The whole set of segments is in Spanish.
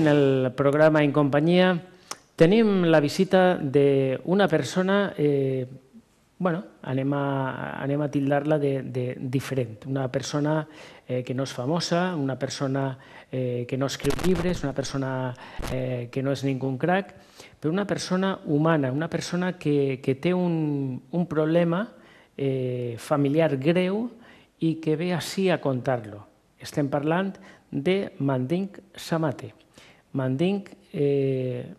en el programa En compañía tenemos la visita de una persona, eh, bueno, anima a, de, diferente una persona eh, que no es famosa, una persona eh, que no escribe libres, una persona que no es ningún crack pero una persona humana, una persona que, tiene un, problema familiar greu y que ve así a contarlo, estén hablando de Mandink Samate. Manding, eh,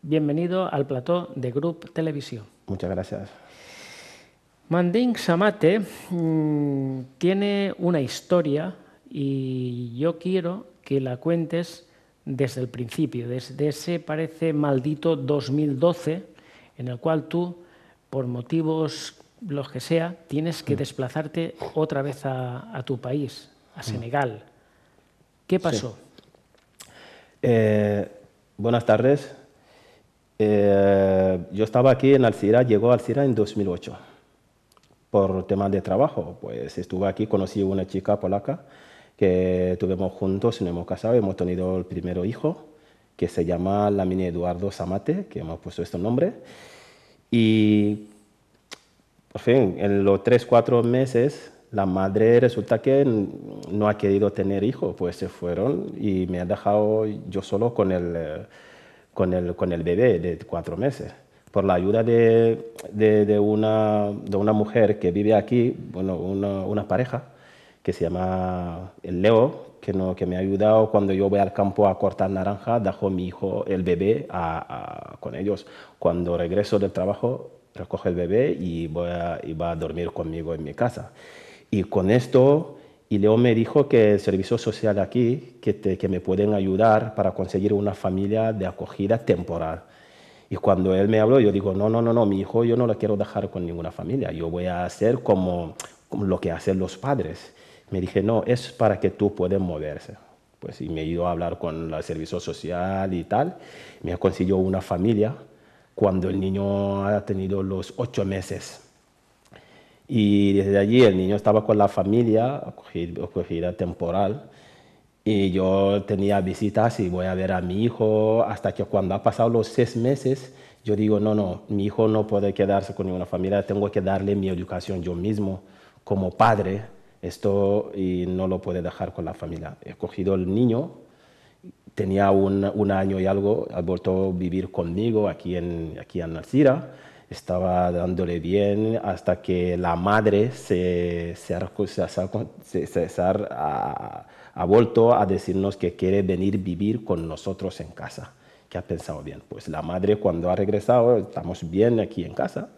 bienvenido al plató de Group Televisión. Muchas gracias. Manding Samate mm, tiene una historia y yo quiero que la cuentes desde el principio, desde ese parece maldito 2012 en el cual tú, por motivos los que sea, tienes que mm. desplazarte otra vez a, tu país, a mm. Senegal. ¿Qué pasó? Eh, buenas tardes. Eh, yo estaba aquí en Alcira, llegó a Alcira en 2008 por temas de trabajo. Pues estuve aquí, conocí una chica polaca que tuvimos juntos, nos hemos casado, hemos tenido el primer hijo, que se llama mini Eduardo Samate, que hemos puesto este nombre. Y, por fin, en los tres, cuatro meses la madre resulta que no ha querido tener hijos, pues se fueron y me ha dejado yo solo con el, eh, con el, con el bebé de cuatro meses. Por la ayuda de, de, una, de una, mujer que vive aquí, bueno, una, pareja que se llama el eh, Leo, que, no, que me ha ayudado cuando yo voy al campo a cortar naranja, dejo mi hijo, el bebé, a, con ellos. Cuando regreso del trabajo, recoge el bebé y, voy y va a dormir conmigo en mi casa. Y con esto, y Leo me dijo que el servicio social aquí, que, me pueden ayudar para conseguir una familia de acogida temporal. Y cuando él me habló, yo digo, no, no, no, no, mi hijo yo no lo quiero dejar con ninguna familia, yo voy a hacer como, como lo que hacen los padres. Me dije, no, es para que tú puedas moverse. Pues, y me he ido a hablar con el servicio social y tal, me consiguió una familia cuando el niño ha tenido los ocho meses y desde allí el niño estaba con la familia, acogida temporal, y yo tenía visitas y voy a ver a mi hijo, hasta que cuando ha pasado los seis meses, yo digo, no, no, mi hijo no puede quedarse con ninguna familia, tengo que darle mi educación yo mismo, como padre, esto y no lo puede dejar con la familia. He cogido el niño, tenía un, año y algo, ha vuelto a vivir conmigo aquí en, aquí en Alcira, estaba dándole bien hasta que la madre se, se, ha, vuelto a decirnos que quiere venir vivir con nosotros en casa. Que ha pensado bien, pues la madre cuando ha regresado, estamos bien aquí en casa.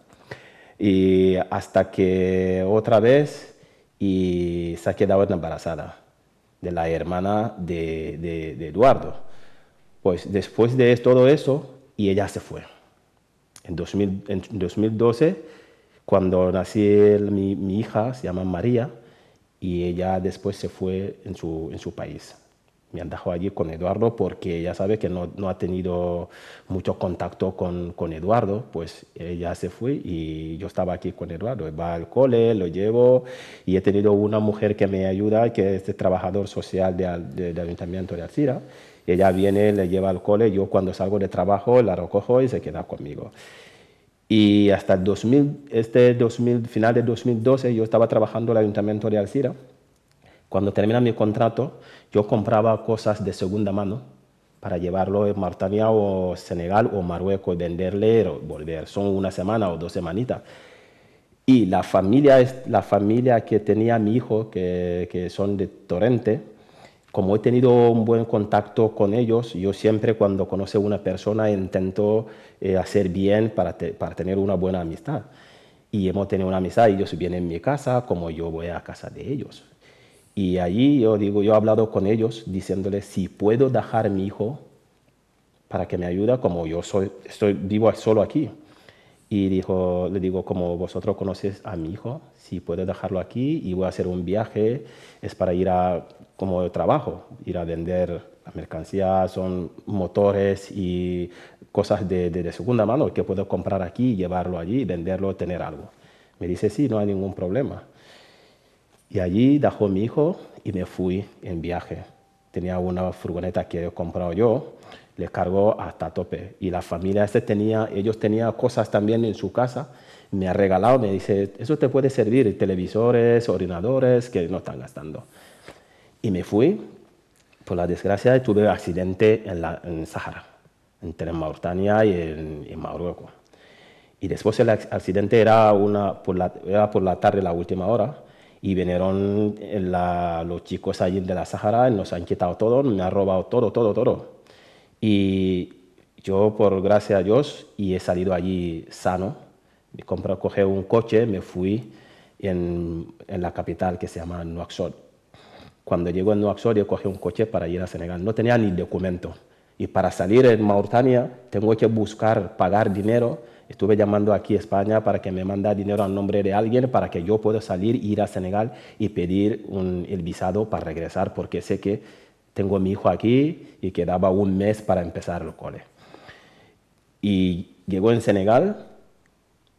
Y hasta que otra vez y se ha quedado embarazada de la hermana de, de, de Eduardo. Pues después de todo eso, y ella se fue en, 2000, en 2012, cuando nací mi, hija, se llama María, y ella después se fue en su, país. Me han dejado allí con Eduardo porque ella sabe que no, ha tenido mucho contacto con, Eduardo, pues ella se fue y yo estaba aquí con Eduardo. Va al cole, lo llevo y he tenido una mujer que me ayuda, que es el trabajador social del de, de Ayuntamiento de Alcira ella viene, le lleva al cole, yo cuando salgo de trabajo la recojo y se queda conmigo. Y hasta 2000, este 2000, final de 2012 yo estaba trabajando en el ayuntamiento de Alcira. Cuando termina mi contrato, yo compraba cosas de segunda mano para llevarlo a Martania o Senegal o Marruecos, venderle o volver. Son una semana o dos semanitas. Y la familia, la familia que tenía mi hijo, que, que son de Torrente, como he tenido un buen contacto con ellos, yo siempre cuando conozco a una persona intento eh, hacer bien para, para, tener una buena amistad. Y hemos tenido una amistad, ellos vienen a mi casa como yo voy a casa de ellos. Y allí yo digo, yo he hablado con ellos diciéndoles si puedo dejar a mi hijo para que me ayude como yo soy, estoy, vivo solo aquí. Y dijo, le digo, como vosotros conocéis a mi hijo, si puedo dejarlo aquí y voy a hacer un viaje, es para ir a, como trabajo, ir a vender la mercancía, son motores y cosas de, segunda mano que puedo comprar aquí, llevarlo allí, venderlo, tener algo. Me dice, sí, no hay ningún problema. Y allí dejó mi hijo y me fui en viaje. Tenía una furgoneta que he comprado yo le cargó hasta tope. Y la familia este tenía, ellos tenían cosas también en su casa, me ha regalado, me dice, eso te puede servir, televisores, ordenadores que no están gastando. Y me fui, por la desgracia, tuve un accidente en, Sahara, entre Mauritania y en, Marruecos. Y después el accidente era, una, por, la, era por la tarde, la última hora, y vinieron eh, los chicos allí de la Sahara, nos han quitado todo, me han robado todo, todo, todo. Y yo, por gracia a Dios, y he salido allí sano. Me compré, un coche, me fui en, en la capital que se llama Nouakchott Cuando llego en Nouakchott yo cogí un coche para ir a Senegal. No tenía ni documento. Y para salir en Mauritania, tengo que buscar, pagar dinero. Estuve llamando aquí a España para que me manda dinero a nombre de alguien para que yo pueda salir, ir a Senegal y pedir un, el visado para regresar, porque sé que tengo a mi hijo aquí y quedaba un mes para empezar el cole. Y llegó en Senegal,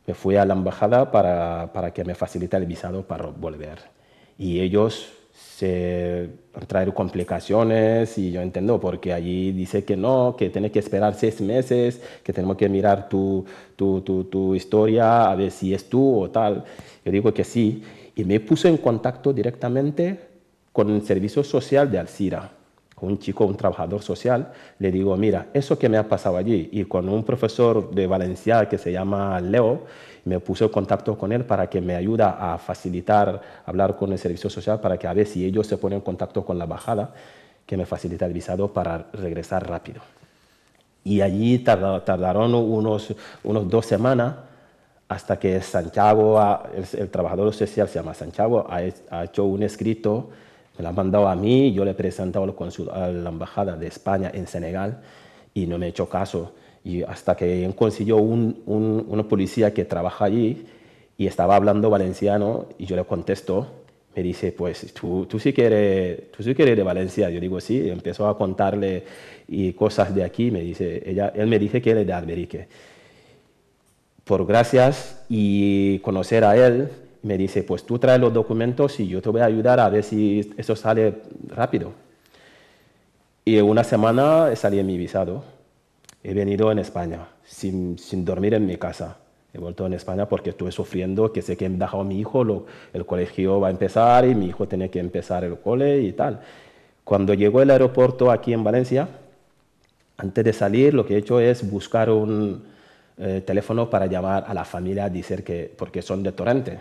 me fui a la embajada para, para que me facilite el visado para volver. Y ellos se complicaciones y yo entiendo porque allí dice que no, que tienes que esperar seis meses, que tenemos que mirar tu, tu, tu, tu, historia, a ver si es tú o tal. Yo digo que sí. Y me puso en contacto directamente con el Servicio Social de Alcira un chico, un trabajador social, le digo, mira, eso que me ha pasado allí, y con un profesor de Valencia que se llama Leo, me puse en contacto con él para que me ayuda a facilitar, hablar con el servicio social, para que a ver si ellos se ponen en contacto con la bajada, que me facilita el visado para regresar rápido. Y allí tardaron unos, unos dos semanas hasta que Santiago, el, el trabajador social se llama Santiago, ha hecho un escrito me la han mandado a mí, yo le he presentado a la embajada de España en Senegal y no me ha hecho caso. Y hasta que consiguió un, un, una policía que trabaja allí y estaba hablando valenciano y yo le contesto, me dice, pues tú, tú sí que eres, tú sí eres de Valencia. Yo digo, sí, Empezó a contarle y cosas de aquí. Me dice, ella, él me dice que él es de Alberique. Por gracias y conocer a él, me dice, pues tú traes los documentos y yo te voy a ayudar a ver si eso sale rápido. Y en una semana salí en mi visado. He venido en España, sin, sin dormir en mi casa. He vuelto en España porque estuve sufriendo, que sé que han dejado a mi hijo, el colegio va a empezar y mi hijo tiene que empezar el cole y tal. Cuando llegó el aeropuerto aquí en Valencia, antes de salir lo que he hecho es buscar un eh, teléfono para llamar a la familia, decir que, porque son de Torrente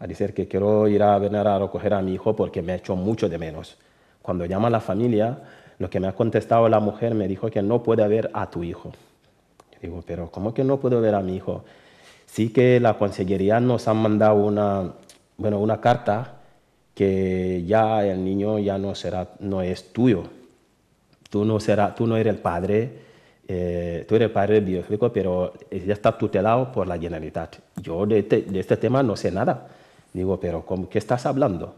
a decir que quiero ir a venir a recoger a mi hijo porque me ha hecho mucho de menos. Cuando llama a la familia, lo que me ha contestado la mujer me dijo que no puede ver a tu hijo. Yo digo, pero ¿cómo que no puedo ver a mi hijo? Sí que la consellería nos ha mandado una, bueno, una carta que ya el niño ya no, será, no es tuyo. Tú no, será, tú no eres el padre, eh, tú eres el padre biológico, pero ya está tutelado por la Generalitat. Yo de este, este tema no sé nada Digo, pero ¿cómo, ¿qué estás hablando?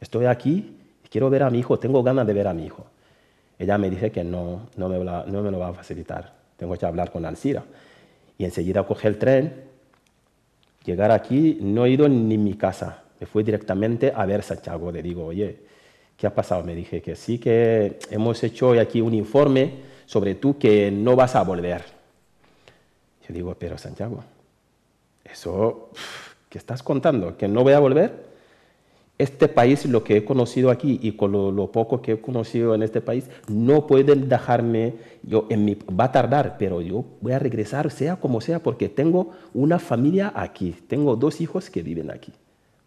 Estoy aquí, quiero ver a mi hijo, tengo ganas de ver a mi hijo. Ella me dice que no, no, me, no me lo va a facilitar, tengo que hablar con Alcira. Y enseguida coge el tren, llegar aquí, no he ido ni a mi casa, me fui directamente a ver a Santiago, le digo, oye, ¿qué ha pasado? Me dije que sí, que hemos hecho hoy aquí un informe sobre tú que no vas a volver. Yo digo, pero Santiago, eso que estás contando, que no voy a volver, este país, lo que he conocido aquí y con lo, poco que he conocido en este país, no pueden dejarme, yo va a tardar, pero yo voy a regresar, sea como sea, porque tengo una familia aquí, tengo dos hijos que viven aquí.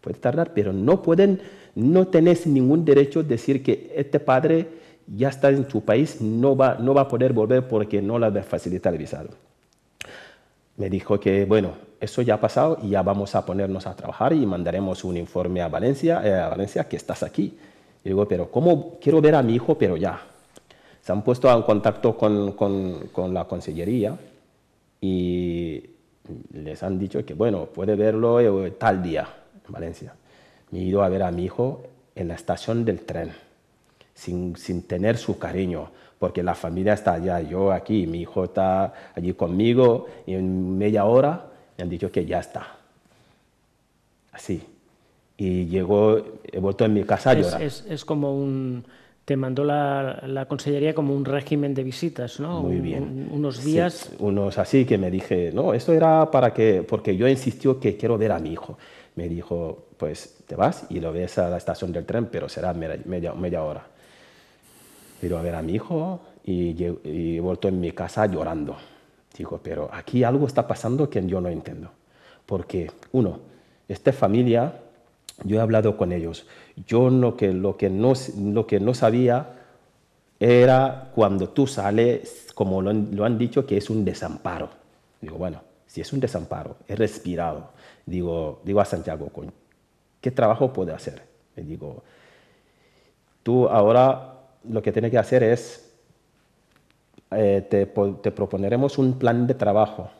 Puede tardar, pero no pueden, no tenés ningún derecho de decir que este padre ya está en tu país, no va, no va a poder volver porque no le va a el visado me dijo que, bueno, eso ya ha pasado y ya vamos a ponernos a trabajar y mandaremos un informe a Valencia, eh, a Valencia que estás aquí. Y digo, pero ¿cómo quiero ver a mi hijo, pero ya? Se han puesto en contacto con, la consellería y les han dicho que, bueno, puede verlo eh, tal día en Valencia. Me he ido a ver a mi hijo en la estación del tren, sin, sin tener su cariño, porque la familia está allá, yo aquí, mi hijo está allí conmigo, y en media hora me han dicho que ya está. Así. Y llegó, he vuelto en mi casa Es, como un... Te mandó la, la, consellería como un régimen de visitas, ¿no? Muy bien. unos días. unos así que me dije, no, esto era para que, porque yo insistió que quiero ver a mi hijo. Me dijo, pues te vas y lo ves a la estación del tren, pero será media, media hora. Pero a ver a mi hijo y, y vuelto en mi casa llorando. Digo, pero aquí algo está pasando que yo no entiendo. Porque, uno, esta familia, yo he hablado con ellos. Yo lo que, lo que, no, lo que no sabía era cuando tú sales, como lo han, dicho, que es un desamparo. Digo, bueno, si es un desamparo, he respirado. Digo, digo a Santiago, ¿qué trabajo puede hacer? Le digo, tú ahora lo que tiene que hacer es, eh, te, te, proponeremos un plan de trabajo.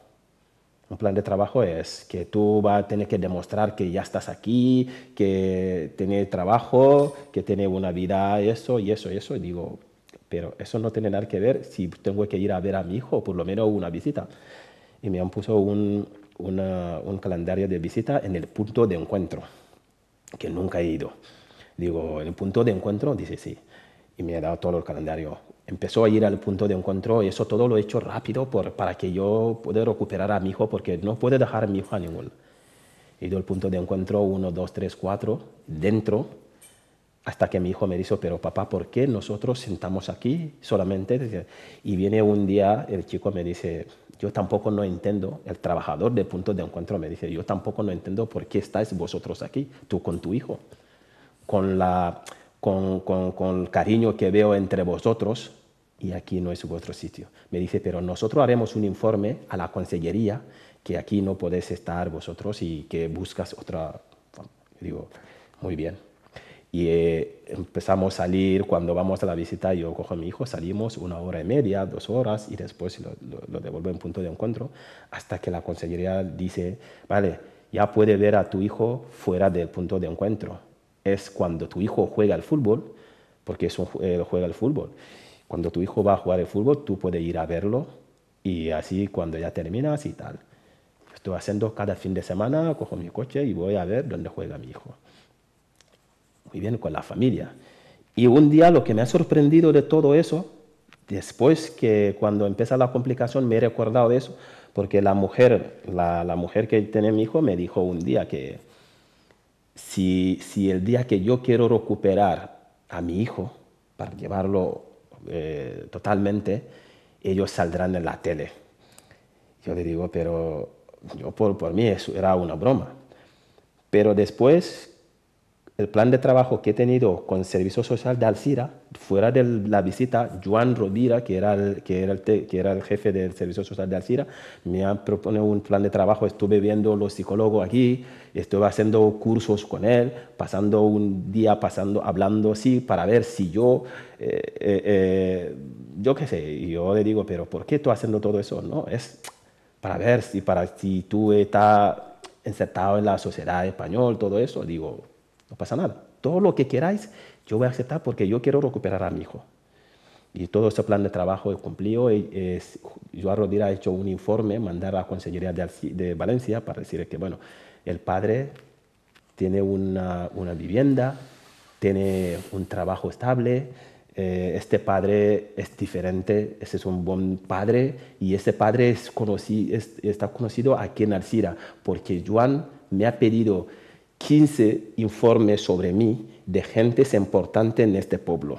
Un plan de trabajo es que tú vas a tener que demostrar que ya estás aquí, que tienes trabajo, que tienes una vida, eso y eso y eso. Y digo, pero eso no tiene nada que ver si tengo que ir a ver a mi hijo, por lo menos una visita. Y me han puesto un, un calendario de visita en el punto de encuentro, que nunca he ido. Digo, en el punto de encuentro, dice sí y me ha dado todo el calendario. Empezó a ir al punto de encuentro y eso todo lo he hecho rápido por, para que yo pueda recuperar a mi hijo porque no puede dejar a mi hijo a ningún. He ido al punto de encuentro uno, dos, tres, cuatro, dentro, hasta que mi hijo me dijo, pero papá, ¿por qué nosotros sentamos aquí solamente? Y viene un día, el chico me dice, yo tampoco no entiendo, el trabajador de punto de encuentro me dice, yo tampoco no entiendo por qué estáis vosotros aquí, tú con tu hijo, con la con, el cariño que veo entre vosotros, y aquí no es vuestro sitio. Me dice, pero nosotros haremos un informe a la consellería que aquí no podéis estar vosotros y que buscas otra... digo, muy bien. Y eh, empezamos a salir, cuando vamos a la visita, yo cojo a mi hijo, salimos una hora y media, dos horas, y después lo, lo devuelvo en punto de encuentro, hasta que la consellería dice, vale, ya puede ver a tu hijo fuera del punto de encuentro es cuando tu hijo juega al fútbol, porque eso eh, juega al fútbol. Cuando tu hijo va a jugar al fútbol, tú puedes ir a verlo y así cuando ya terminas y tal. Estoy haciendo cada fin de semana, cojo mi coche y voy a ver dónde juega mi hijo. Muy bien, con la familia. Y un día lo que me ha sorprendido de todo eso, después que cuando empieza la complicación me he recordado de eso, porque la mujer, la, la mujer que tiene mi hijo me dijo un día que, si, si el día que yo quiero recuperar a mi hijo para llevarlo eh, totalmente, ellos saldrán en la tele. Yo le digo, pero yo por, por mí eso era una broma. Pero después el plan de trabajo que he tenido con el Servicio Social de Alcira, fuera de la visita, Juan Rodira, que era el, que era que era el jefe del Servicio Social de Alcira, me ha propuesto un plan de trabajo. Estuve viendo los psicólogos aquí, estuve haciendo cursos con él, pasando un día pasando, hablando así, para ver si yo, eh, eh, eh, yo qué sé, yo le digo, pero ¿por qué tú haciendo todo eso? No, es para ver si, para, si tú estás insertado en la sociedad española, todo eso, digo, no pasa nada. Todo lo que queráis, yo voy a aceptar porque yo quiero recuperar a mi hijo. Y todo ese plan de trabajo cumplió. Es, Rodríguez ha hecho un informe, mandar a la Consejería de, Valencia para decir que, bueno, el padre tiene una, vivienda, tiene un trabajo estable, eh, este padre es diferente, ese es un buen padre y este padre es, está conocido aquí en Alcira porque Juan me ha pedido 15 informes sobre mí de gentes importantes en este pueblo.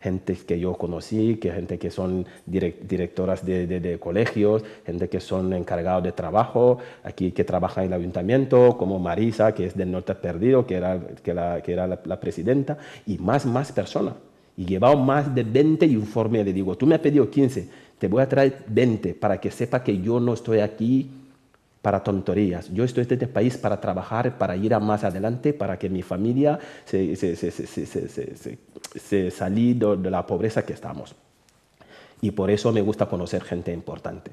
Gentes que yo conocí, que gente que son directoras de, colegios, gente que son encargados de trabajo, aquí que trabaja en el ayuntamiento, como Marisa, que es del Norte Perdido, que era, que la, era la, presidenta, y más, más personas. Y llevaba más de 20 informes. Le digo, tú me has pedido 15, te voy a traer 20 para que sepa que yo no estoy aquí para tontorías. Yo estoy en este país para trabajar, para ir a más adelante, para que mi familia se, se, de, la pobreza que estamos. Y por eso me gusta conocer gente importante.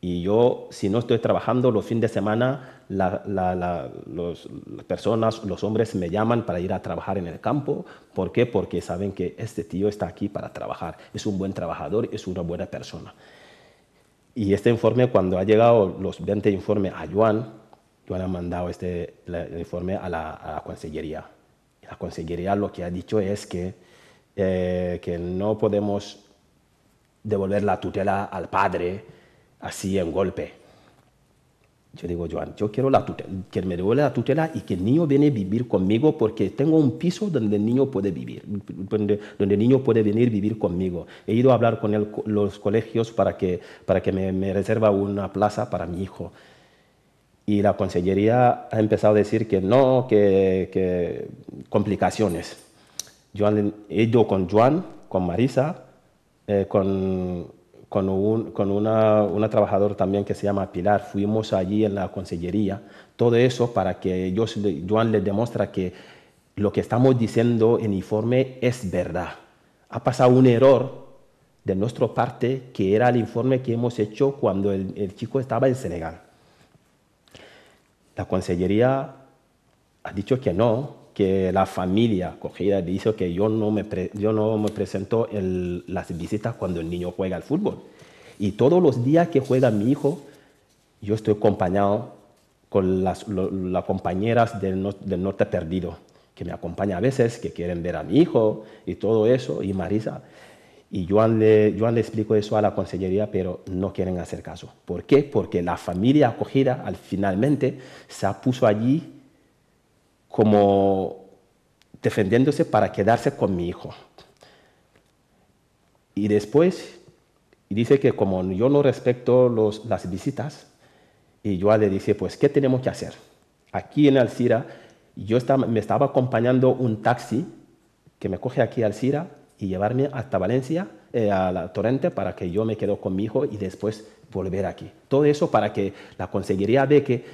Y yo, si no estoy trabajando los fines de semana, las personas, los hombres me llaman para ir a trabajar en el campo. ¿Por qué? Porque saben que este tío está aquí para trabajar. Es un buen trabajador, es una buena persona. Y este informe, cuando ha llegado los 20 informes a Juan, Juan ha mandado este informe a la, a la Consellería. la Consellería lo que ha dicho es eh, que no podemos devolver la tutela al padre así en golpe yo digo, Joan, yo quiero la tutela, que me devuelva la tutela y que el niño viene a vivir conmigo porque tengo un piso donde el niño puede vivir, donde, donde el niño puede venir a vivir conmigo. He ido a hablar con los colegios para que, para que me, me reserva una plaza para mi hijo. Y la consellería ha empezado a decir que no, que, que complicaciones. Yo he ido con Joan, con Marisa, eh, con con, con una, trabajadora también que se llama Pilar. Fuimos allí en la consellería. Todo eso para que ellos, Joan les demuestre que lo que estamos diciendo en informe es verdad. Ha pasado un error de nuestra parte que era el informe que hemos hecho cuando el chico estaba en Senegal. La consellería ha dicho que no, que la familia acogida dice que yo no me, yo no me presento en las visitas cuando el niño juega al fútbol. Y todos los días que juega mi hijo, yo estoy acompañado con las, compañeras del, norte perdido, que me acompañan a veces, que quieren ver a mi hijo y todo eso, y Marisa. Y yo le, yo le explico eso a la consellería, pero no quieren hacer caso. ¿Por qué? Porque la familia acogida, al finalmente, se puso allí como defendiéndose para quedarse con mi hijo. Y después dice que como yo no respeto las visitas, y yo le dice, pues, ¿qué tenemos que hacer? Aquí en Alcira, yo estaba, me estaba acompañando un taxi que me coge aquí a Alcira y llevarme hasta Valencia, eh, a la Torrente, para que yo me quedo con mi hijo y después volver aquí. Todo eso para que la conseguiría de que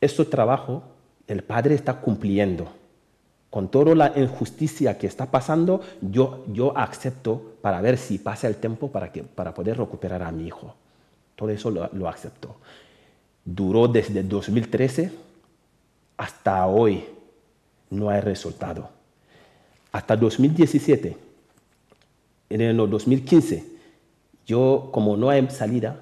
este trabajo el Padre está cumpliendo. Con toda la injusticia que está pasando, yo, yo acepto para ver si pasa el tiempo para, que, para poder recuperar a mi hijo. Todo eso lo, acepto. Duró desde 2013 hasta hoy. No hay resultado. Hasta 2017, en el 2015, yo como no hay salida,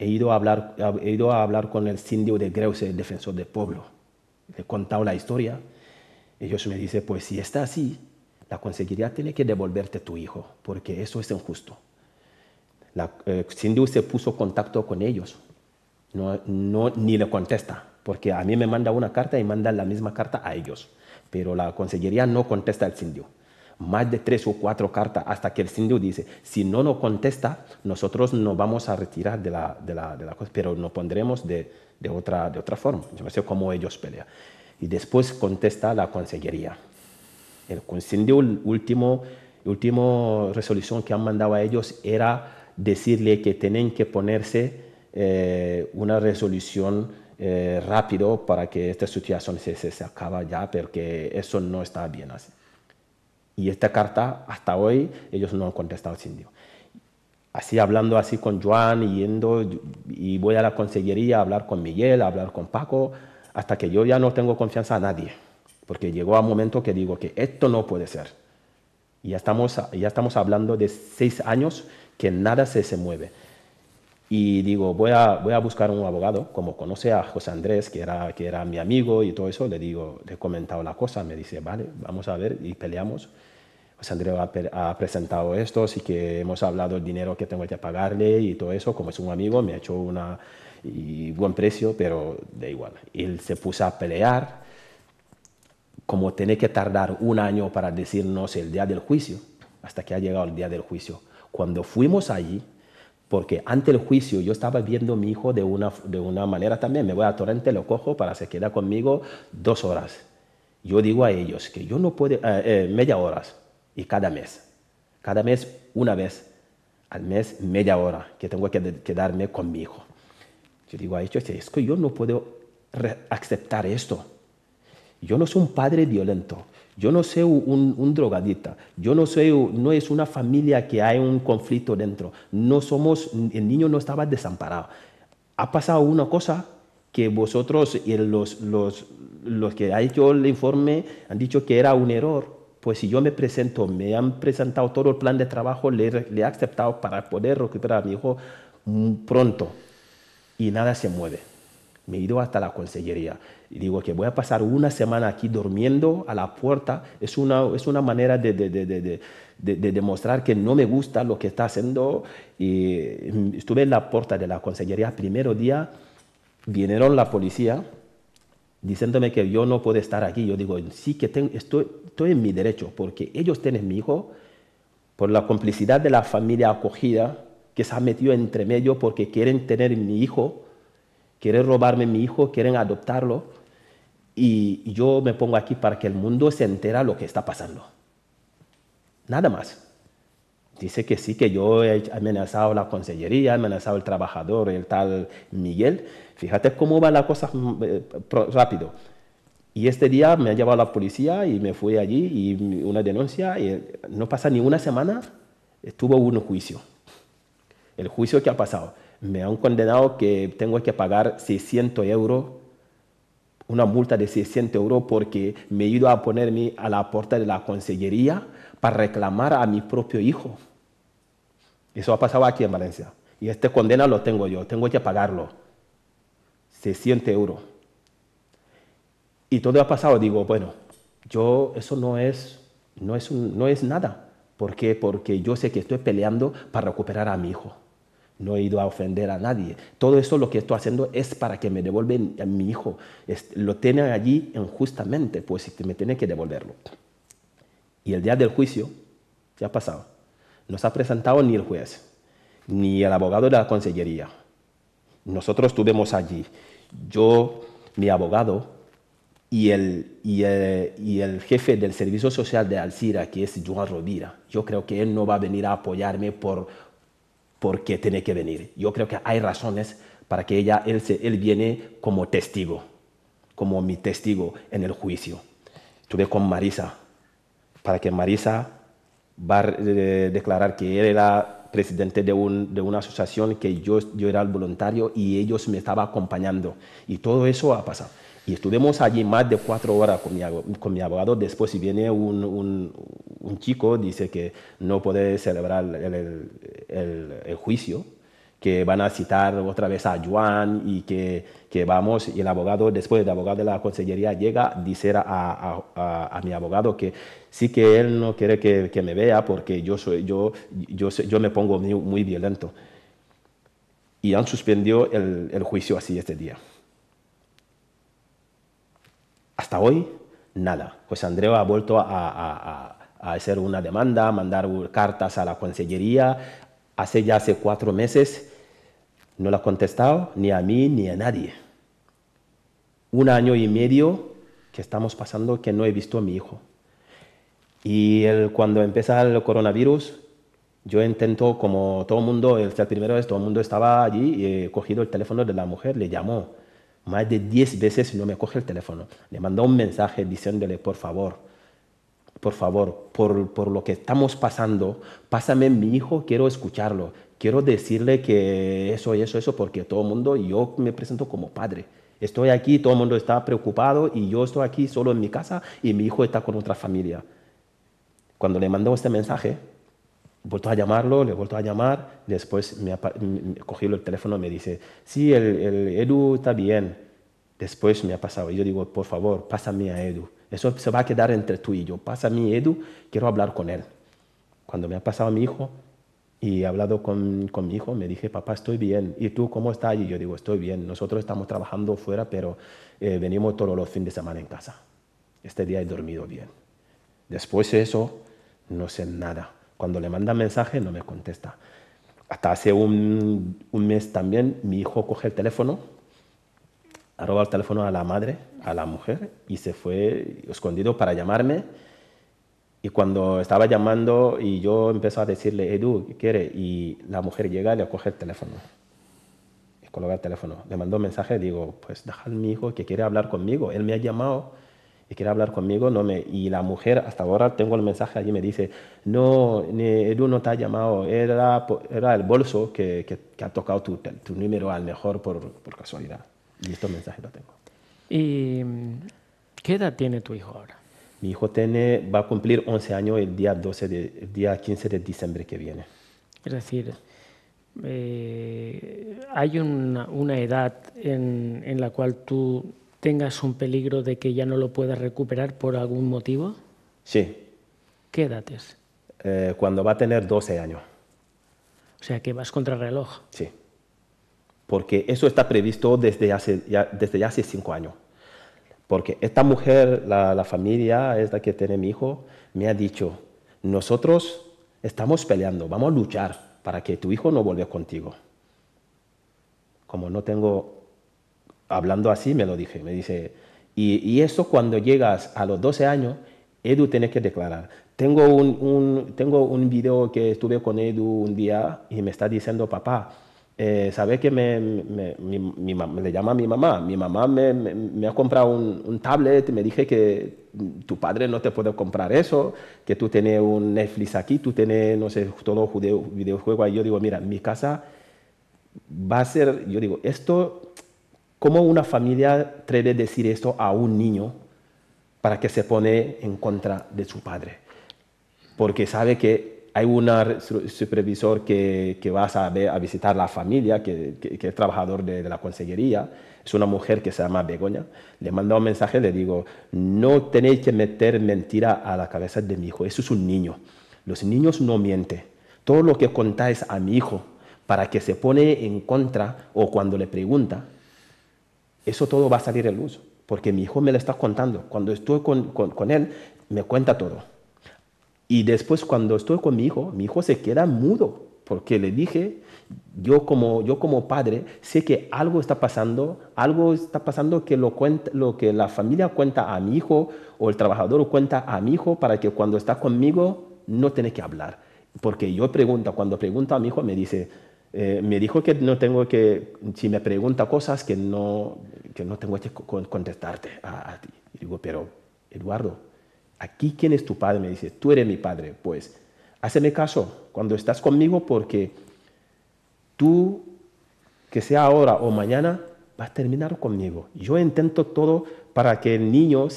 he ido a hablar, he ido a hablar con el sindio de Greus, el defensor del pueblo le he contado la historia. Ellos me dice, pues si está así, la consejería tiene que devolverte tu hijo, porque eso es injusto. La, sindio eh, se puso contacto con ellos, no, ni le contesta, porque a mí me manda una carta y manda la misma carta a ellos, pero la consejería no contesta al sindio más de tres o cuatro cartas hasta que el síndico dice, si no nos contesta, nosotros nos vamos a retirar de la, de cosa, pero nos pondremos de, de, otra, forma. Yo no sé cómo ellos pelean. Y después contesta la consejería. El síndico último, último resolución que han mandado a ellos era decirle que tienen que ponerse eh, una resolución eh, rápido para que esta situación se, se, acaba ya, porque eso no está bien así. Y esta carta, hasta hoy, ellos no han contestado sin Sindio. Así hablando así con Joan y yendo, y voy a la consejería a hablar con Miguel, a hablar con Paco, hasta que yo ya no tengo confianza a nadie. Porque llegó a un momento que digo que esto no puede ser. Y ya estamos, ya estamos hablando de seis años que nada se, se mueve. Y digo, voy a, voy a buscar un abogado, como conoce a José Andrés, que era, que era mi amigo y todo eso, le digo, le he comentado la cosa, me dice, vale, vamos a ver y peleamos. José Andrés ha, presentado esto, sí que hemos hablado el dinero que tengo que pagarle y todo eso, como es un amigo, me ha hecho una, buen precio, pero da igual. Él se puso a pelear, como tiene que tardar un año para decirnos el día del juicio, hasta que ha llegado el día del juicio. Cuando fuimos allí, porque ante el juicio yo estaba viendo a mi hijo de una, manera también. Me voy a Torrente, lo cojo para que se queda conmigo dos horas. Yo digo a ellos que yo no puedo, eh, eh, media hora y cada mes. Cada mes una vez, al mes media hora que tengo que quedarme con mi hijo. Yo digo a ellos, es que yo no puedo aceptar esto. Yo no soy un padre violento, yo no soy un, drogadita. yo no soy, no es una familia que hay un conflicto dentro, no somos, el niño no estaba desamparado. Ha pasado una cosa que vosotros, los, los, los que han hecho el informe, han dicho que era un error, pues si yo me presento, me han presentado todo el plan de trabajo, le, le, he aceptado para poder recuperar a mi hijo mm, pronto y nada se mueve. Me he ido hasta la consellería y digo que voy a pasar una semana aquí durmiendo a la puerta, es una, es una manera de, de, de, de demostrar que no me gusta lo que está haciendo. Y estuve en la puerta de la consellería primero día, vinieron la policía diciéndome que yo no puedo estar aquí. Yo digo, sí que estoy, estoy en mi derecho, porque ellos tienen mi hijo por la complicidad de la familia acogida que se ha metido entre medio porque quieren tener mi hijo, quieren robarme mi hijo, quieren adoptarlo y yo me pongo aquí para que el mundo se entera lo que está pasando. Nada más. Dice que sí, que yo he amenazado la consellería, he amenazado el trabajador, el tal Miguel. Fíjate cómo va la cosa mm, eh, rápido. Y este día me ha llevado la policía y me fui allí y una denuncia. Y eh, no pasa ni una semana, estuvo un juicio. El juicio que ha pasado. Me han condenado que tengo que pagar 600 euros una multa de 600 euros porque me he a ponerme a la puerta de la consellería para reclamar a mi propio hijo. Eso ha pasado aquí en Valencia. Y esta condena lo tengo yo, tengo que pagarlo. 600 euros. Y todo ha pasado, digo, bueno, yo eso no es, no es, no es nada. ¿Por qué? Porque yo sé que estoy peleando para recuperar a mi hijo. No he ido a ofender a nadie. Todo eso lo que estoy haciendo es para que me devuelvan a mi hijo. Lo tienen allí injustamente, pues me tienen que devolverlo. Y el día del juicio, ya ha pasado. No se ha presentado ni el juez, ni el abogado de la consellería. Nosotros estuvimos allí. Yo, mi abogado, y el, eh, jefe del Servicio Social de Alcira, que es Joan Rodira. Yo creo que él no va a venir a apoyarme por, por tiene que venir. Yo creo que hay razones para que ella, él, él viene como testigo, como mi testigo en el juicio. Estuve con Marisa, para que Marisa va a declarar que él era presidente de, de una asociación, que yo, yo era el voluntario y ellos me estaban acompañando. Y todo eso ha pasado. Y estuvimos allí más de cuatro horas con mi, abogado. Después, si viene un, un, chico, dice que no puede celebrar el, el, juicio, que van a citar otra vez a Juan y que, que, vamos. Y el abogado, después el abogado de la consellería llega, dice a, a, a, mi abogado que sí que él no quiere que, que me vea porque yo, soy, yo, yo, yo me pongo muy, muy violento. Y han suspendido el juicio así este día hasta hoy, nada. Pues Andreu ha vuelto a, hacer una demanda, mandar cartas a la consellería. Hace ya hace cuatro meses no la ha contestado ni a mí ni a nadie. Un año y medio que estamos pasando que no he visto a mi hijo. Y cuando empieza el coronavirus, yo intento, como todo el mundo, el primero es, todo el mundo estaba allí, y eh, he cogido el teléfono de la mujer, le llamó más de 10 veces no me coge el teléfono. Le mandó un mensaje diciéndole, por favor, por favor, por, lo que estamos pasando, pásame mi hijo, quiero escucharlo. Quiero decirle que eso, eso, eso, porque todo el mundo, yo me presento como padre. Estoy aquí, todo el mundo está preocupado y yo estoy aquí solo en mi casa y mi hijo está con otra familia. Cuando le mandó este mensaje, vuelto a llamarlo, le he vuelto a llamar, después me ha, cogido el teléfono y me dice, sí, el, Edu está bien. Después me ha pasado, y yo digo, por favor, pásame a Edu. Eso se va a quedar entre tú y yo. Pásame a Edu, quiero hablar con él. Cuando me ha pasado a mi hijo y he hablado con, con mi hijo, me dije, papá, estoy bien. ¿Y tú cómo estás? Y yo digo, estoy bien. Nosotros estamos trabajando fuera, pero eh, venimos todos los fines de semana en casa. Este día he dormido bien. Después de eso, no sé nada cuando le mandan mensaje no me contesta. Hasta hace un, mes también mi hijo coge el teléfono, arroba el teléfono a la madre, a la mujer, y se fue escondido para llamarme. Y cuando estaba llamando y yo empezó a decirle, Edu, ¿qué quiere? Y la mujer llega y le coge el teléfono. Y coloca el teléfono. Le mandó un mensaje, digo, pues deja a mi hijo que quiere hablar conmigo. Él me ha llamado quiere hablar conmigo, no me, y la mujer hasta ahora tengo el mensaje allí, me dice, no, Edu no te ha llamado, era, era el bolso que, ha tocado tu, número al mejor por, casualidad. Y este mensaje lo tengo. ¿Y mm, qué edad tiene tu hijo ahora? Mi hijo tiene, va a cumplir 11 años el día, 12 de, día 15 de diciembre que viene. Es decir, eh, hay una, edad en la cual tú tengas un peligro de que ya no lo puedas recuperar por algún motivo? Sí. ¿Qué edad eh, cuando va a tener 12 años. O sea que vas contra reloj. Sí. Porque eso está previsto desde hace, ya, desde hace cinco años. Porque esta mujer, la, la familia, es la que tiene mi hijo, me ha dicho, nosotros estamos peleando, vamos a luchar para que tu hijo no vuelva contigo. Como no tengo hablando así me lo dije, me dice, y, y eso cuando llegas a los 12 años, Edu tienes que declarar. Tengo un, tengo un video que estuve con Edu un día y me está diciendo, papá, eh, ¿sabes que me, mi, le llama a mi mamá? Mi mamá me, me ha comprado un, un, tablet, me dije que tu padre no te puede comprar eso, que tú tienes un Netflix aquí, tú tienes, no sé, todo videojuego. videojuego Y yo digo, mira, mi casa va a ser, yo digo, esto ¿Cómo una familia debe decir esto a un niño para que se pone en contra de su padre? Porque sabe que hay un supervisor que, va a, a visitar la familia, que, es trabajador de, la consejería, es una mujer que se llama Begoña. Le manda un mensaje, le digo, no tenéis que meter mentira a la cabeza de mi hijo, eso es un niño. Los niños no mienten. Todo lo que contáis a mi hijo para que se pone en contra o cuando le pregunta, eso todo va a salir a luz, porque mi hijo me lo está contando. Cuando estoy con, con, él, me cuenta todo. Y después cuando estoy con mi hijo, mi hijo se queda mudo, porque le dije, yo como, yo como padre sé que algo está pasando, algo está pasando que lo, cuenta, lo que la familia cuenta a mi hijo o el trabajador cuenta a mi hijo para que cuando está conmigo no tiene que hablar. Porque yo pregunto, cuando pregunto a mi hijo me dice, eh, me dijo que no tengo que, si me pregunta cosas que no, que no tengo que contestarte a, ti. digo, pero Eduardo, aquí quién es tu padre? Me dice, tú eres mi padre. Pues, hazme caso cuando estás conmigo porque tú, que sea ahora o mañana, vas a terminar conmigo. Yo intento todo para que el niño,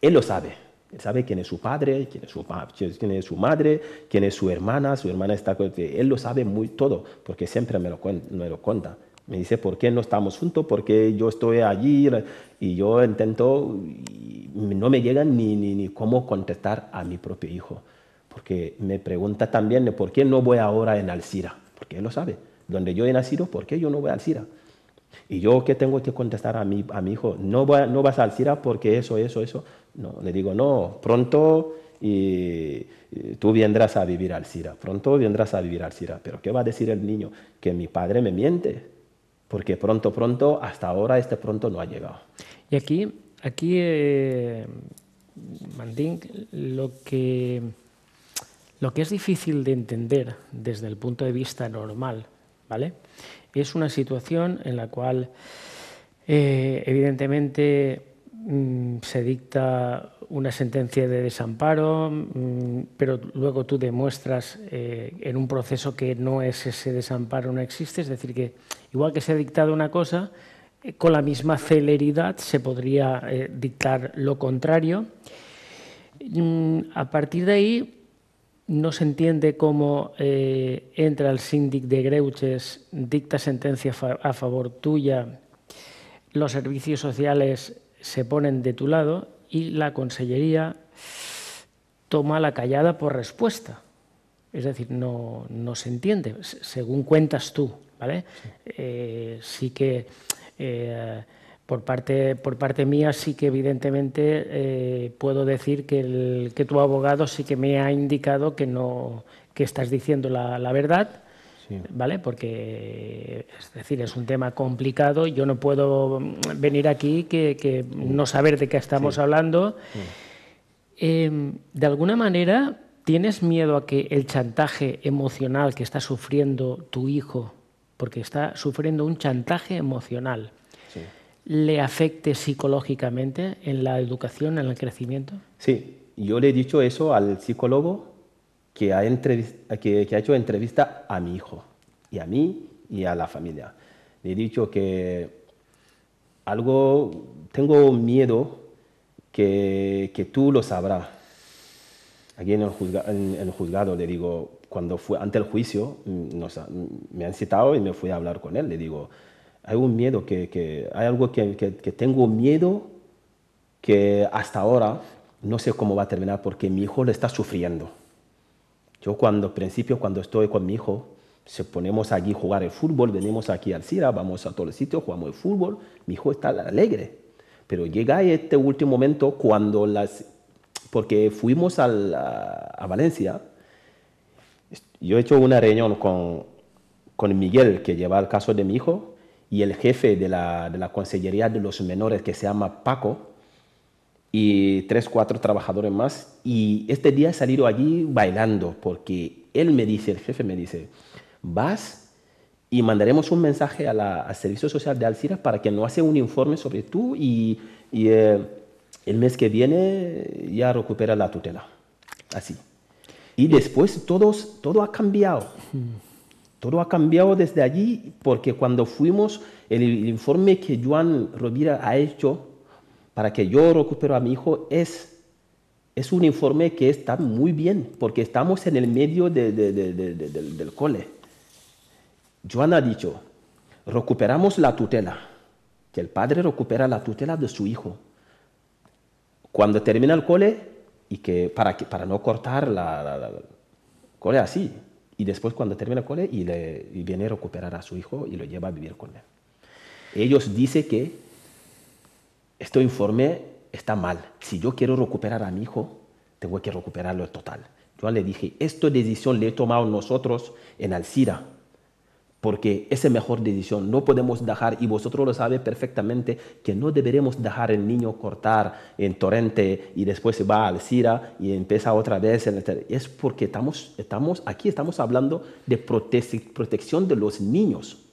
él lo sabe él sabe quién es su padre, quién es su, su madre, quién es su hermana, su hermana está... Él lo sabe muy todo, porque siempre me lo, cuenta. Me dice, ¿por qué no estamos juntos? ¿Por qué yo estoy allí y yo intento, y no me llega ni, ni, ni cómo contestar a mi propio hijo. Porque me pregunta también, ¿por qué no voy ahora en Alcira? Porque él lo sabe. Donde yo he nacido, ¿por qué yo no voy a Alcira? Y yo, ¿qué tengo que contestar a mi, a mi hijo? No, no vas a Alcira porque eso, eso, eso. No, le digo, no, pronto y, tú vendrás a vivir al Sira, pronto vendrás a vivir al Sira. Pero ¿qué va a decir el niño? Que mi padre me miente, porque pronto, pronto, hasta ahora este pronto no ha llegado. Y aquí, aquí eh, lo que, lo que es difícil de entender desde el punto de vista normal, ¿vale? Es una situación en la cual, eh, evidentemente, Mm, se dicta una sentencia de desamparo, mm, pero luego tú demuestras eh, en un proceso que no es ese desamparo, no existe. Es decir, que igual que se ha dictado una cosa, eh, con la misma celeridad se podría eh, dictar lo contrario. Mm, a partir de ahí, no se entiende cómo entra el síndic de Greuches, dicta sentencia a favor tuya, los servicios sociales se ponen de tu lado y la Consellería toma la callada por respuesta. Es decir, no, se entiende, según cuentas tú. ¿vale? Sí, eh, que eh, por, parte, por parte mía sí que evidentemente eh, puedo decir que, que, tu abogado sí que me ha indicado que, no, que estás diciendo la, la verdad ¿Vale? Porque, es decir, es un tema complicado. Yo no puedo mm, venir aquí que, no saber de qué estamos hablando. Em, de alguna manera, ¿tienes miedo a que el chantaje emocional que está sufriendo tu hijo, porque está sufriendo un chantaje emocional, le afecte psicológicamente en la educación, en el crecimiento? Sí, yo le he dicho eso al psicólogo que ha, hecho entrevista a mi hijo y a mí y a la familia. Le he dicho que algo, tengo miedo que, que tú lo sabrás. Aquí en el, juzgado le digo, cuando fue ante el juicio, mm, me han citado y me fui a hablar con él. Le digo, hay un miedo, que, que hay algo que, que tengo miedo que hasta ahora no sé cómo va a terminar porque mi hijo le está sufriendo. Yo cuando, al principio, cuando estoy con mi hijo, se ponemos aquí a jugar el fútbol, venimos aquí al CIRA, vamos a todos los sitios, jugamos el fútbol, mi hijo está alegre. Pero llega este último momento cuando las... Porque fuimos a, a Valencia, yo he hecho una reunión con, con, Miguel, que lleva el caso de mi hijo, y el jefe de la, de la Consellería de los Menores, que se llama Paco, y tres, cuatro trabajadores más. Y este día he salido allí bailando porque él me dice, el jefe me dice, vas y mandaremos un mensaje al Servicio Social de Alcira para que nos hace un informe sobre tú y, eh, el mes que viene ya recupera la tutela. Así. Y después todos, todo ha cambiado. Todo ha cambiado desde allí porque cuando fuimos, el, informe que Juan Rovira ha hecho para que yo recupere a mi hijo es, es un informe que está muy bien, porque estamos en el medio del, cole. Joana ha dicho, recuperamos la tutela, que el padre recupera la tutela de su hijo. Cuando termina el cole, y que para, para no cortar la, cole así. Y después cuando termina el cole y, le, y viene a recuperar a su hijo y lo lleva a vivir con él. Ellos dicen que este informe está mal. Si yo quiero recuperar a mi hijo, tengo que recuperarlo total. Yo le dije, esta decisión la he tomado nosotros en Alcira, porque es la mejor decisión. No podemos dejar, y vosotros lo sabéis perfectamente, que no deberemos dejar el niño cortar en torrente y después se va a Alcira y empieza otra vez. es porque estamos, aquí estamos hablando de protección de los niños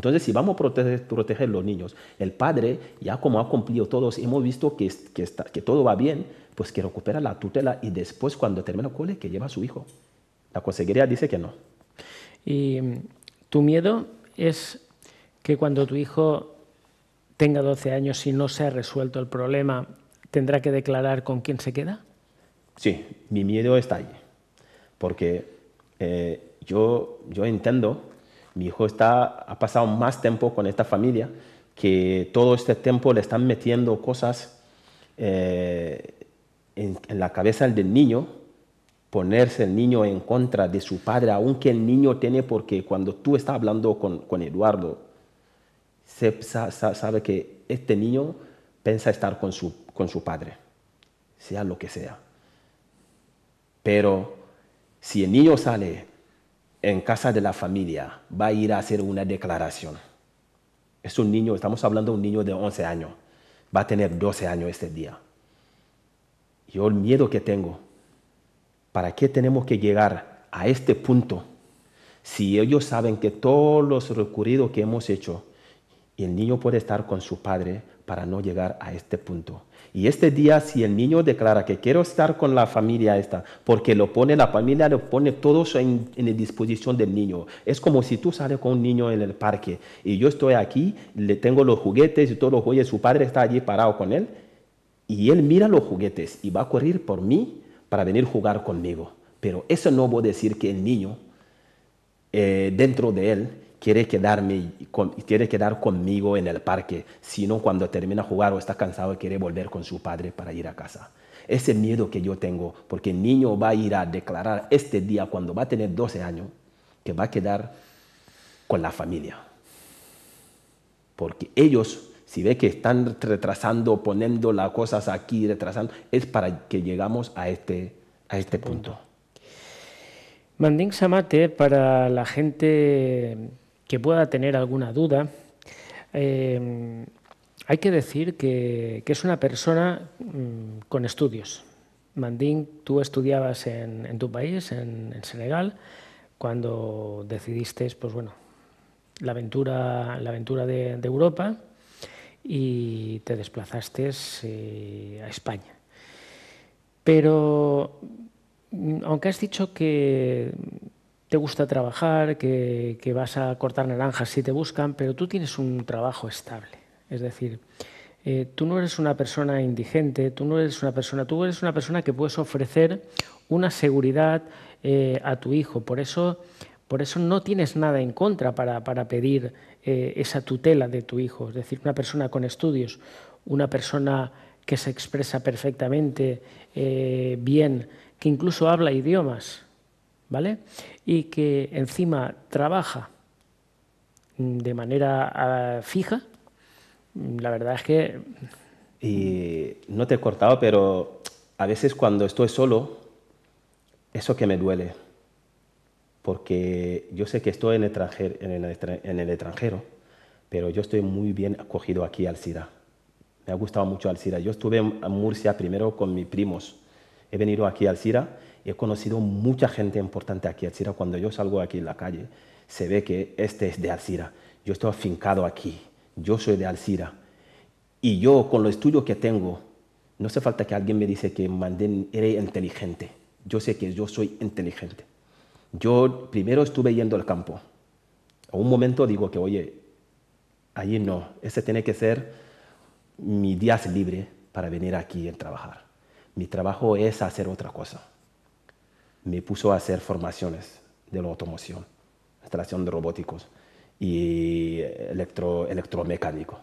entonces, si vamos a proteger, los niños, el padre, ya como ha cumplido todos, hemos visto que, que, todo va bien, pues que recupera la tutela y después, cuando termina el cole, que lleva a su hijo. La consejería dice que no. Y tu miedo es que cuando tu hijo tenga 12 años y no se ha resuelto el problema, tendrá que declarar con quién se queda? Sí, mi miedo está ahí. Porque eh, yo, yo entiendo mi hijo ha pasado más tiempo con esta familia que todo este tiempo le están metiendo cosas eh, en, la cabeza del niño, ponerse el niño en contra de su padre, aunque el niño tiene, porque cuando tú estás hablando con, Eduardo, se, sabe que este niño piensa estar con su, con su padre, sea lo que sea. Pero si el niño sale en casa de la familia va a ir a hacer una declaración. Es un niño, estamos hablando de un niño de 11 años, va a tener 12 años este día. Yo el miedo que tengo, ¿para qué tenemos que llegar a este punto si ellos saben que todos los recurridos que hemos hecho, el niño puede estar con su padre para no llegar a este punto? Y este día, si el niño declara que quiero estar con la familia esta, porque lo pone la familia, lo pone todo en, en disposición del niño. Es como si tú sales con un niño en el parque y yo estoy aquí, le tengo los juguetes y todos los juguetes, su padre está allí parado con él y él mira los juguetes y va a correr por mí para venir a jugar conmigo. Pero eso no va a decir que el niño, eh, dentro de él, quiere, quedarme, quiere quedar conmigo en el parque, sino cuando termina jugar o está cansado quiere volver con su padre para ir a casa. Ese miedo que yo tengo, porque el niño va a ir a declarar este día cuando va a tener 12 años, que va a quedar con la familia. Porque ellos, si ve que están retrasando, poniendo las cosas aquí, retrasando, es para que llegamos a este, a este punto. punto. Manding Samate, para la gente que pueda tener alguna duda, eh, hay que decir que, es una persona mm, con estudios. Mandín, tú estudiabas en, tu país, en, Senegal, cuando decidiste, pues bueno, la aventura, la aventura de, Europa y te desplazaste eh, a España. Pero mm, aunque has dicho que te gusta trabajar, que, vas a cortar naranjas si te buscan, pero tú tienes un trabajo estable. Es decir, eh, tú no eres una persona indigente, tú no eres una persona, tú eres una persona que puedes ofrecer una seguridad eh, a tu hijo. Por eso, por eso no tienes nada en contra para, pedir eh, esa tutela de tu hijo. Es decir, una persona con estudios, una persona que se expresa perfectamente bien, que incluso habla idiomas, ¿vale? y que encima trabaja de manera ah, fija, la verdad es que... Y no te he cortado, pero a veces cuando estoy solo, eso que me duele, porque yo sé que estoy en el extranjero, pero yo estoy muy bien acogido aquí al SIDA, Me ha gustado mucho al SIDA, Yo estuve en Murcia primero con mis primos he venido aquí a Alcira y he conocido mucha gente importante aquí en Alcira. Cuando yo salgo aquí en la calle, se ve que este es de Alcira. Yo estoy afincado aquí, yo soy de Alcira. Y yo, con lo estudio que tengo, no hace falta que alguien me dice que manden. era inteligente. Yo sé que yo soy inteligente. Yo primero estuve yendo al campo. A un momento digo que, oye, allí no, ese tiene que ser mi día libre para venir aquí a trabajar mi trabajo es hacer otra cosa. Me puso a hacer formaciones de la automoción, instalación de robóticos y electro, electromecánico.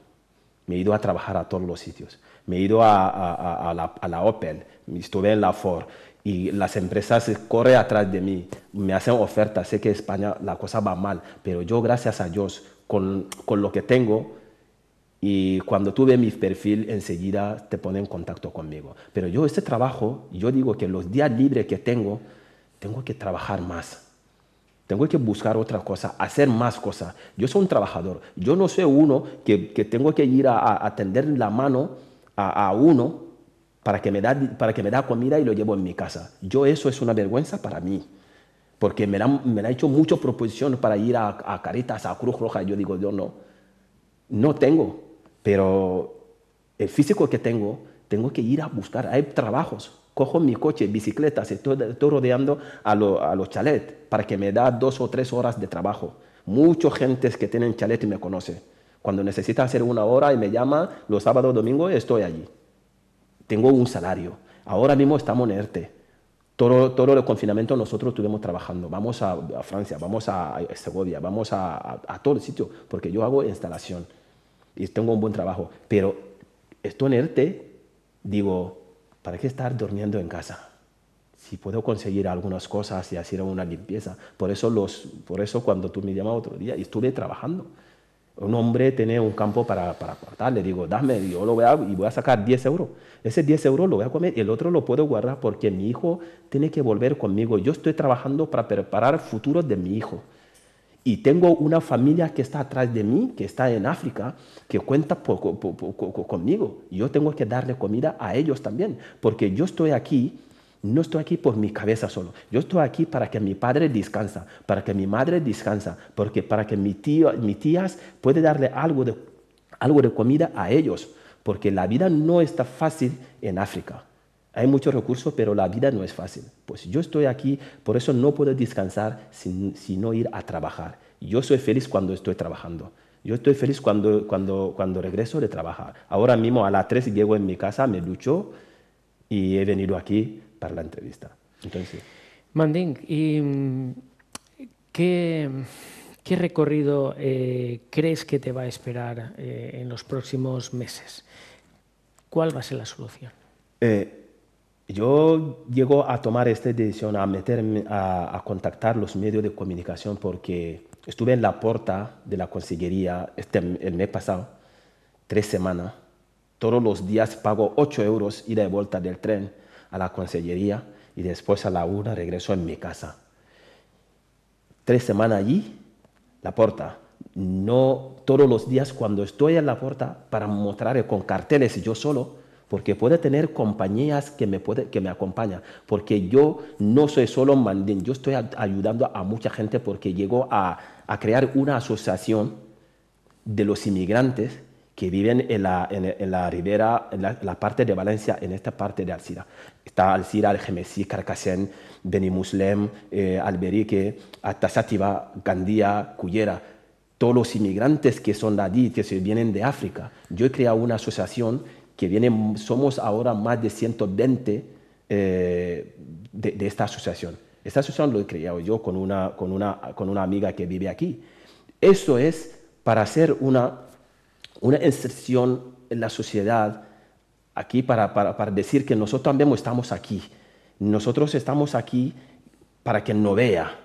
Me he ido a trabajar a todos los sitios. Me he ido a, la, Open. Opel, estuve en la Ford y las empresas corren atrás de mí, me hacen ofertas. Sé que España la cosa va mal, pero yo gracias a Dios, con lo que tengo, y cuando tú ves mi perfil, enseguida te pone en contacto conmigo. Pero yo este trabajo, yo digo que los días libres que tengo, tengo que trabajar más. Tengo que buscar otra cosa, hacer más cosas. Yo soy un trabajador. Yo no soy uno que, que tengo que ir a, atender la mano a, a, uno para que, me da, para que me da comida y lo llevo en mi casa. Yo eso es una vergüenza para mí. Porque me han, me han hecho muchas proposiciones para ir a, Caritas, a Cruz Roja. Yo digo, yo no. No tengo. Pero el físico que tengo, tengo que ir a buscar. Hay trabajos. Cojo mi coche, bicicleta, estoy, estoy rodeando a, los chalets para que me da dos o tres horas de trabajo. Mucha gente que tienen chalet y me conocen. Cuando necesita hacer una hora y me llama, los sábados, domingos, estoy allí. Tengo un salario. Ahora mismo estamos en ERTE. Todo, todo, el confinamiento nosotros estuvimos trabajando. Vamos a, Francia, vamos a, Segovia, vamos a, todo el sitio, porque yo hago instalación y tengo un buen trabajo, pero esto enerte digo, ¿para qué estar durmiendo en casa? Si puedo conseguir algunas cosas y hacer una limpieza. Por eso, los, por eso cuando tú me llamas otro día, y estuve trabajando. Un hombre tiene un campo para, para cortar, le digo, dame, yo lo voy a, y voy a sacar 10 euros. Ese 10 euros lo voy a comer y el otro lo puedo guardar porque mi hijo tiene que volver conmigo. Yo estoy trabajando para preparar el futuro de mi hijo. Y tengo una familia que está atrás de mí, que está en África, que cuenta conmigo. Yo tengo que darle comida a ellos también, porque yo estoy aquí, no estoy aquí por mi cabeza solo. Yo estoy aquí para que mi padre descansa, para que mi madre descansa, porque para que mi tío, mis tías puede darle algo de comida a ellos, porque la vida no está fácil en África. Hay muchos recursos, pero la vida no es fácil. Pues yo estoy aquí, por eso no puedo descansar si sino ir a trabajar. Yo soy feliz cuando estoy trabajando. Yo estoy feliz cuando, cuando, cuando regreso de trabajar. Ahora mismo a las 3 llego en mi casa, me ducho y he venido aquí para la entrevista. Entonces. Mm, qué, recorrido eh, crees que te va a esperar eh, en los próximos meses? ¿Cuál va a ser la solución? Eh, yo llego a tomar esta decisión, a meterme, a, contactar los medios de comunicación porque estuve en la puerta de la consellería este, el mes pasado, tres semanas. Todos los días pago 8 euros ida y vuelta del tren a la consellería y después a la una regreso en mi casa. Tres semanas allí, la puerta. No todos los días cuando estoy en la puerta para mostrar con carteles yo solo, porque puede tener compañías que me, que me acompañan, porque yo no soy solo mandín, yo estoy ayudando a mucha gente porque llego a, a, crear una asociación de los inmigrantes que viven en la, en, la ribera, en la, parte de Valencia, en esta parte de Alcira. Está Alcira, Algemesí, Carcassén, Benimuslem, eh, Alberique, Atasativa, Gandía, Cullera todos los inmigrantes que son de allí, que se vienen de África. Yo he creado una asociación que somos ahora más de 120 eh, de, de, esta asociación. Esta asociación lo he creado yo con una, con una, con una amiga que vive aquí. Esto es para hacer una, una inserción en la sociedad, aquí para, para, para decir que nosotros también estamos aquí. Nosotros estamos aquí para que nos vea,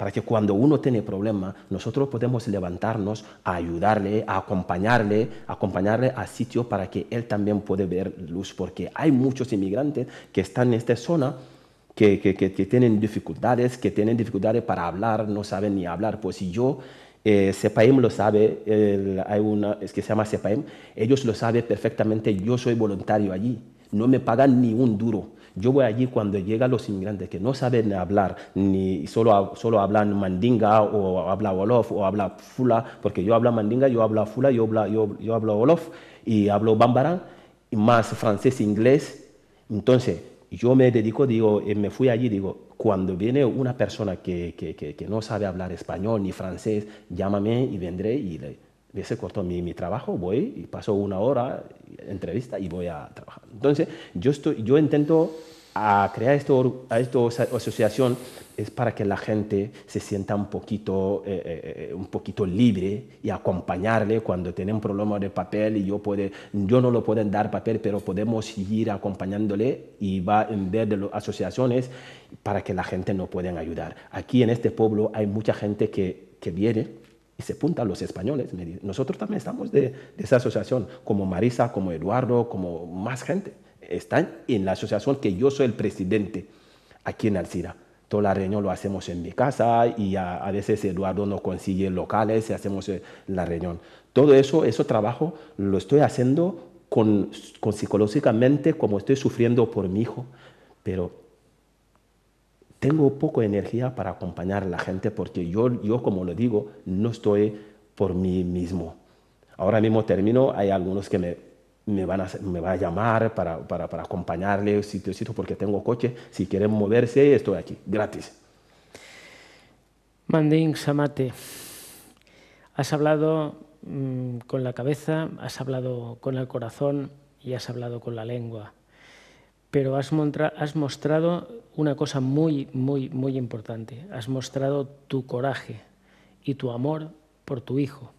para que cuando uno tiene problema, nosotros podemos levantarnos a ayudarle, a acompañarle, acompañarle a sitio para que él también puede ver luz, porque hay muchos inmigrantes que están en esta zona que, tienen dificultades, que tienen dificultades para hablar, no saben ni hablar. Pues si yo eh, lo sabe, hay una es que se llama Sepaim. ellos lo saben perfectamente, yo soy voluntario allí, no me pagan ni un duro yo voy allí cuando llegan los inmigrantes que no saben hablar, ni solo, hablan mandinga o habla wolof o habla fula, porque yo hablo mandinga, yo hablo fula, yo hablo, yo, hablo wolof y hablo bambara, más francés, inglés. Entonces, yo me dedico, digo, eh, me fui allí, digo, cuando viene una persona que, no sabe hablar español ni francés, llámame y vendré y le se corto mi, mi trabajo, voy y paso una hora, entrevista y voy a trabajar. Entonces, yo, estoy, yo intento a crear esto, a esta asociación es para que la gente se sienta un poquito, eh, eh, eh, un poquito libre y acompañarle cuando tiene un problema de papel y yo, puede, yo no lo pueden dar papel, pero podemos seguir acompañándole y va en vez de las asociaciones para que la gente no pueda ayudar. Aquí en este pueblo hay mucha gente que, que viene y se apuntan los españoles. Nosotros también estamos de, esa asociación, como Marisa, como Eduardo, como más gente. Están en la asociación que yo soy el presidente aquí en Alcira. Toda la reunión lo hacemos en mi casa y a, veces Eduardo nos consigue locales y hacemos eh, la reunión. Todo eso, ese trabajo lo estoy haciendo con, con psicológicamente como estoy sufriendo por mi hijo, pero tengo poco energía para acompañar a la gente porque yo, yo como lo digo, no estoy por mí mismo. Ahora mismo termino, hay algunos que me, me van a, me va a llamar para, para, para acompañarle porque tengo coche. Si quieren moverse, estoy aquí, gratis. Manding Samate, has hablado mm, con la cabeza, has hablado con el corazón y has hablado con la lengua pero has, mostrado una cosa muy, muy, muy importante. Has mostrado tu coraje y tu amor por tu hijo.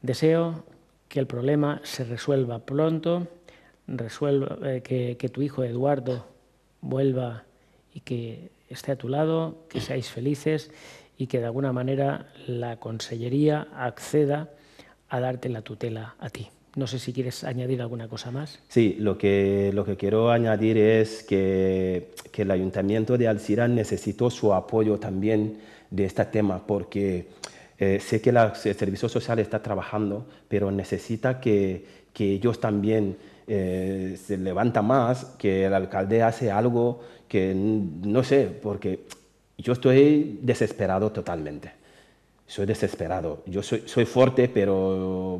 Deseo que el problema se resuelva pronto, eh, que tu hijo Eduardo vuelva y que esté a tu lado, que seáis felices y que de alguna manera la consellería acceda a darte la tutela a ti. No sé si quieres añadir alguna cosa más. Sí, lo que, lo que quiero añadir es que, el ayuntamiento de Alcira necesitó su apoyo también de este tema, porque eh, sé que el Servicio Social está trabajando, pero necesita que, ellos también eh, se levanta más, que el alcalde hace algo que no sé, porque yo estoy desesperado totalmente. Soy desesperado. Yo soy, soy fuerte, pero...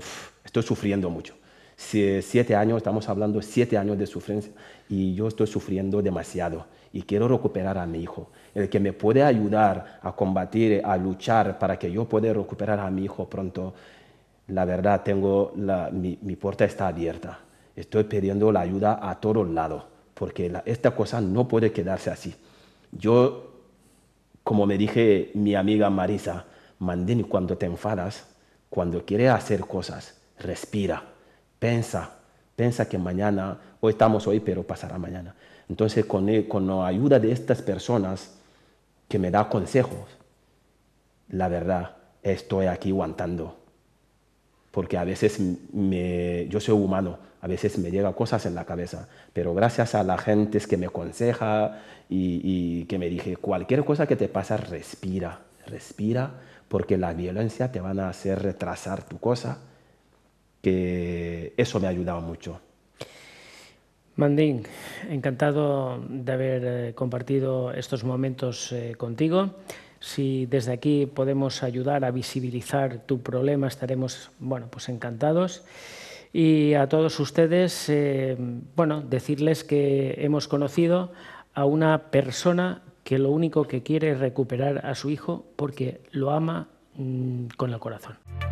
Estoy sufriendo mucho. Siete años, estamos hablando siete años de sufrencia y yo estoy sufriendo demasiado y quiero recuperar a mi hijo. El que me puede ayudar a combatir, a luchar para que yo pueda recuperar a mi hijo pronto, la verdad, tengo la, mi, puerta está abierta. Estoy pidiendo la ayuda a todos lados porque esta cosa no puede quedarse así. Yo, como me dije mi amiga Marisa, Mandini, cuando te enfadas, cuando quiere hacer cosas, respira, piensa, piensa que mañana, hoy estamos hoy, pero pasará mañana. Entonces, con, e, con la ayuda de estas personas que me da consejos, la verdad, estoy aquí aguantando. Porque a veces me, yo soy humano, a veces me llegan cosas en la cabeza, pero gracias a la gente que me aconseja y, y que me dije, cualquier cosa que te pasa, respira, respira, porque la violencia te van a hacer retrasar tu cosa, que eso me ha ayudado mucho. Mandín, encantado de haber eh, compartido estos momentos eh, contigo. Si desde aquí podemos ayudar a visibilizar tu problema, estaremos bueno, pues encantados. Y a todos ustedes, eh, bueno, decirles que hemos conocido a una persona que lo único que quiere es recuperar a su hijo porque lo ama mm, con el corazón.